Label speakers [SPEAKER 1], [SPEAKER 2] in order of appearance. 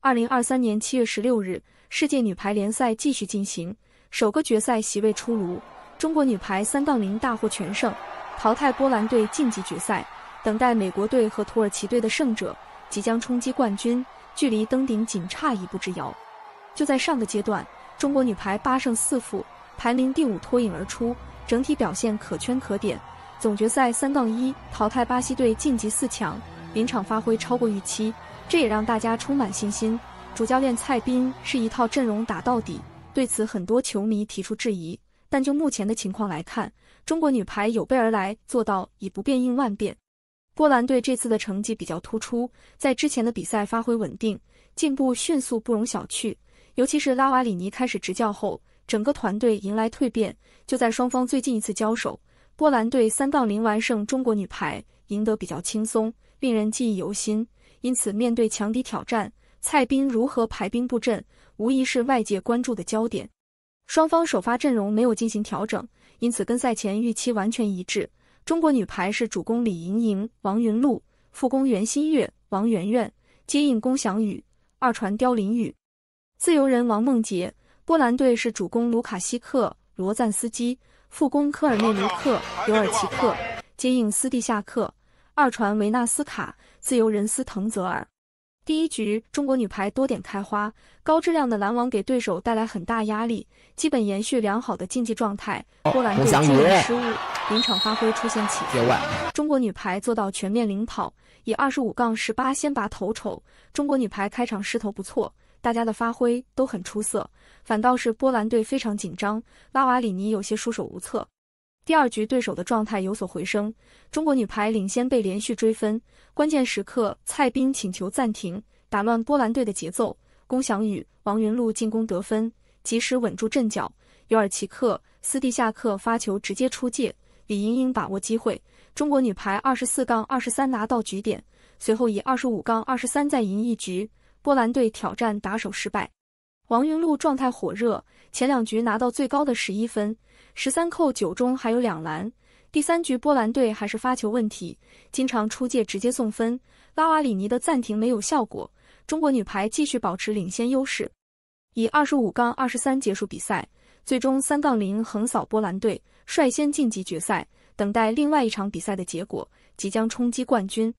[SPEAKER 1] 二零二三年七月十六日，世界女排联赛继续进行，首个决赛席位出炉。中国女排三杠零大获全胜，淘汰波兰队晋级决赛，等待美国队和土耳其队的胜者即将冲击冠军，距离登顶仅差一步之遥。就在上个阶段，中国女排八胜四负，排名第五脱颖而出，整体表现可圈可点。总决赛三杠一淘汰巴西队晋级四强。临场发挥超过预期，这也让大家充满信心。主教练蔡斌是一套阵容打到底，对此很多球迷提出质疑。但就目前的情况来看，中国女排有备而来，做到以不变应万变。波兰队这次的成绩比较突出，在之前的比赛发挥稳定，进步迅速，不容小觑。尤其是拉瓦里尼开始执教后，整个团队迎来蜕变。就在双方最近一次交手，波兰队三杠零完胜中国女排。赢得比较轻松，令人记忆犹新。因此，面对强敌挑战，蔡斌如何排兵布阵，无疑是外界关注的焦点。双方首发阵容没有进行调整，因此跟赛前预期完全一致。中国女排是主攻李盈莹、王云露，副攻袁心玥、王媛媛，接应龚翔宇，二传刁琳宇，自由人王梦洁。波兰队是主攻卢卡西克、罗赞斯基，副攻科尔内卢克、尤尔奇克。接应斯蒂下克，二传维纳斯卡，自由人斯滕泽尔。第一局中国女排多点开花，高质量的拦网给对手带来很大压力，基本延续良好的竞技状态。波兰队接连失误，临场发挥出现起伏。中国女排做到全面领跑，以二十五杠十八先拔头筹。中国女排开场势头不错，大家的发挥都很出色，反倒是波兰队非常紧张，拉瓦里尼有些束手无策。第二局对手的状态有所回升，中国女排领先被连续追分。关键时刻，蔡斌请求暂停，打乱波兰队的节奏。龚翔宇、王云璐进攻得分，及时稳住阵脚。尤尔奇克、斯蒂下克发球直接出界，李盈莹把握机会，中国女排二十四杠二十三拿到局点，随后以二十五杠二十三再赢一局，波兰队挑战打手失败。王云露状态火热，前两局拿到最高的十一分，十三扣九中还有两篮。第三局波兰队还是发球问题，经常出界直接送分。拉瓦里尼的暂停没有效果，中国女排继续保持领先优势，以二十五杠二十三结束比赛，最终三杠零横扫波兰队，率先晋级决赛，等待另外一场比赛的结果，即将冲击冠军。